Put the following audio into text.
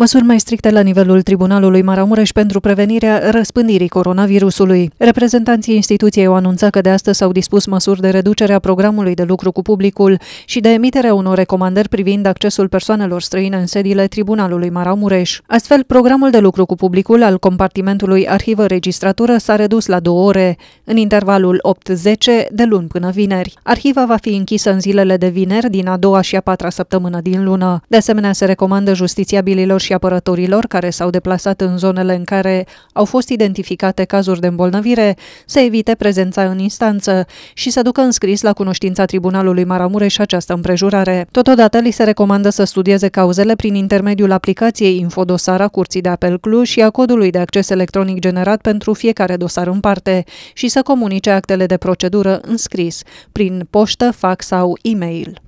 Măsuri mai stricte la nivelul Tribunalului Maramureș pentru prevenirea răspândirii coronavirusului. Reprezentanții instituției au anunțat că de astăzi s-au dispus măsuri de reducere a programului de lucru cu publicul și de emiterea unor recomandări privind accesul persoanelor străine în sediile Tribunalului Maramureș. Astfel, programul de lucru cu publicul al compartimentului Arhivă-Registratură s-a redus la două ore, în intervalul 8-10 de luni până vineri. Arhiva va fi închisă în zilele de vineri din a doua și a patra săptămână din lună. De asemenea, se recomandă justițiabililor și apărătorilor care s-au deplasat în zonele în care au fost identificate cazuri de îmbolnăvire să evite prezența în instanță și să ducă înscris la cunoștința Tribunalului Maramureș această împrejurare. Totodată li se recomandă să studieze cauzele prin intermediul aplicației Infodosara Curții de Apel Cluj și a codului de acces electronic generat pentru fiecare dosar în parte și să comunice actele de procedură înscris prin poștă, fax sau e-mail.